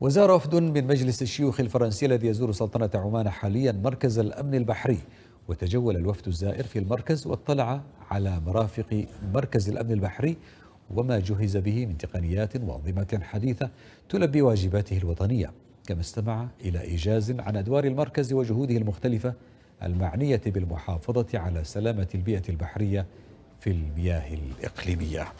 وزار وفد من مجلس الشيوخ الفرنسي الذي يزور سلطنة عمان حاليا مركز الأمن البحري وتجول الوفد الزائر في المركز واطلع على مرافق مركز الأمن البحري وما جهز به من تقنيات وأنظمة حديثة تلبي واجباته الوطنية كما استمع إلى إيجاز عن أدوار المركز وجهوده المختلفة المعنية بالمحافظة على سلامة البيئة البحرية في المياه الإقليمية